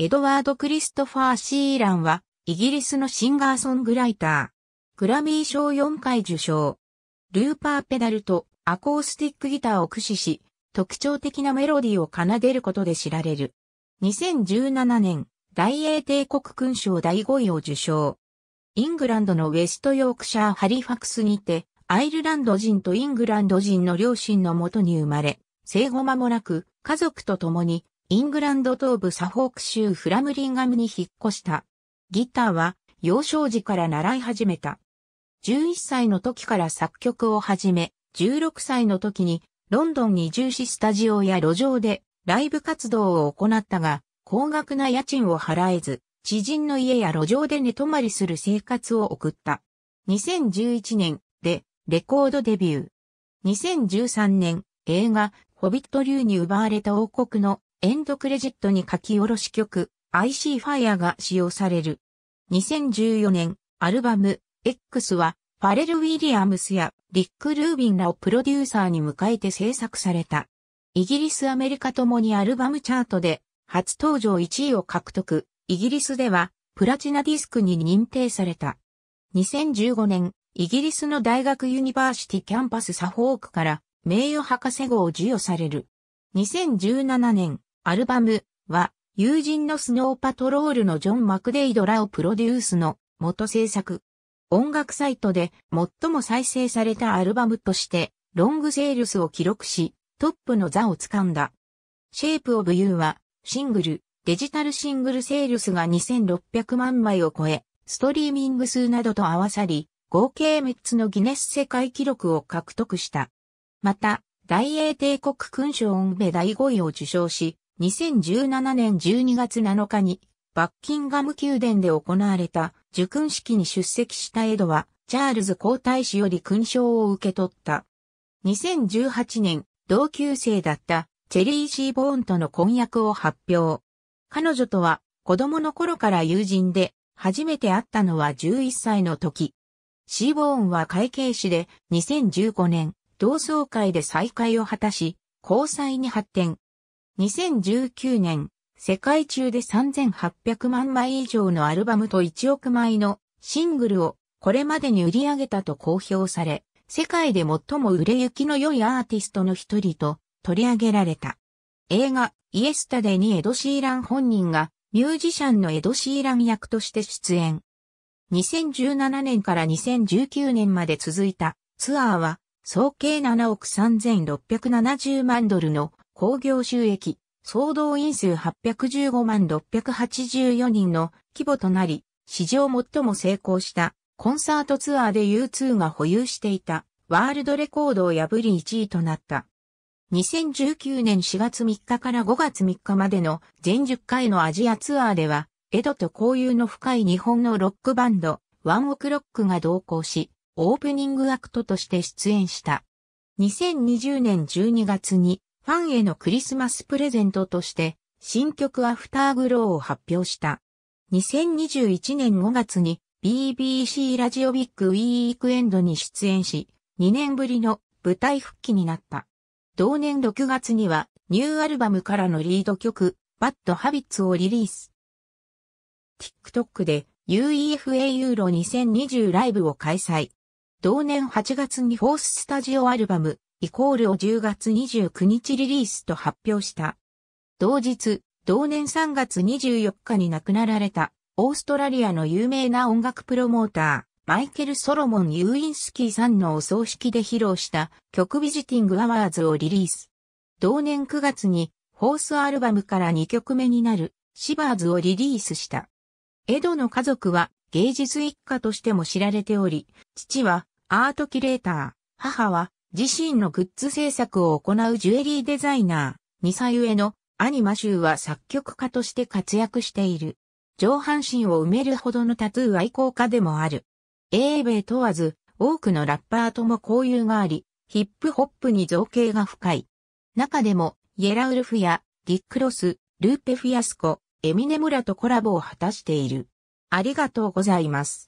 エドワード・クリストファー・シーランは、イギリスのシンガーソングライター。グラミー賞4回受賞。ルーパーペダルとアコースティックギターを駆使し、特徴的なメロディーを奏でることで知られる。2017年、大英帝国勲章第5位を受賞。イングランドのウェストヨークシャー・ハリファクスにて、アイルランド人とイングランド人の両親のもとに生まれ、生後間もなく、家族と共にイングランド東部サフォーク州フラムリンガムに引っ越した。ギターは幼少時から習い始めた。11歳の時から作曲を始め、16歳の時にロンドンに重視スタジオや路上でライブ活動を行ったが、高額な家賃を払えず、知人の家や路上で寝泊まりする生活を送った。2011年でレコードデビュー。2013年映画ホビット流に奪われた王国のエンドクレジットに書き下ろし曲 IC ファイアが使用される。2014年、アルバム X はファレル・ウィリアムスやリック・ルービンらをプロデューサーに迎えて制作された。イギリス・アメリカともにアルバムチャートで初登場1位を獲得。イギリスではプラチナディスクに認定された。2015年、イギリスの大学ユニバーシティキャンパスサフォークから名誉博士号を授与される。2017年、アルバムは、友人のスノーパトロールのジョン・マクデイドラをプロデュースの元制作。音楽サイトで最も再生されたアルバムとしてロングセールスを記録しトップの座を掴んだ。シェイプオブユーはシングル、デジタルシングルセールスが2600万枚を超え、ストリーミング数などと合わさり、合計3つのギネス世界記録を獲得した。また、大英帝国勲章オンベ第5位を受賞し、2017年12月7日にバッキンガム宮殿で行われた受勲式に出席したエドは、チャールズ皇太子より勲章を受け取った。2018年、同級生だったチェリー・シー・ボーンとの婚約を発表。彼女とは子供の頃から友人で、初めて会ったのは11歳の時。シー・ボーンは会計士で2015年、同窓会で再会を果たし、交際に発展。2019年、世界中で3800万枚以上のアルバムと1億枚のシングルをこれまでに売り上げたと公表され、世界で最も売れ行きの良いアーティストの一人と取り上げられた。映画、イエスタデにエド・シーラン本人がミュージシャンのエド・シーラン役として出演。2017年から2019年まで続いたツアーは、総計7億3670万ドルの工業収益、総動員数815万684人の規模となり、史上最も成功したコンサートツアーで U2 が保有していたワールドレコードを破り1位となった。2019年4月3日から5月3日までの全10回のアジアツアーでは、江戸と交友の深い日本のロックバンド、ワンオクロックが同行し、オープニングアクトとして出演した。2020年12月にファンへのクリスマスプレゼントとして、新曲アフターグローを発表した。2021年5月に BBC ラジオビッグウィークエンドに出演し、2年ぶりの舞台復帰になった。同年6月にはニューアルバムからのリード曲、バッドハビッツをリリース。TikTok で UEFA ユーロ2020ライブを開催。同年8月にフォーススタジオアルバム、イコールを10月29日リリースと発表した。同日、同年3月24日に亡くなられた、オーストラリアの有名な音楽プロモーター、マイケル・ソロモン・ユーインスキーさんのお葬式で披露した曲ビジティング・アワーズをリリース。同年9月に、ホースアルバムから2曲目になる、シバーズをリリースした。エドの家族は芸術一家としても知られており、父はアートキュレーター、母は自身のグッズ制作を行うジュエリーデザイナー、2歳上のアニマシューは作曲家として活躍している。上半身を埋めるほどのタトゥー愛好家でもある。英米問わず、多くのラッパーとも交友があり、ヒップホップに造形が深い。中でも、イエラウルフや、ディックロス、ルーペフィアスコ、エミネムラとコラボを果たしている。ありがとうございます。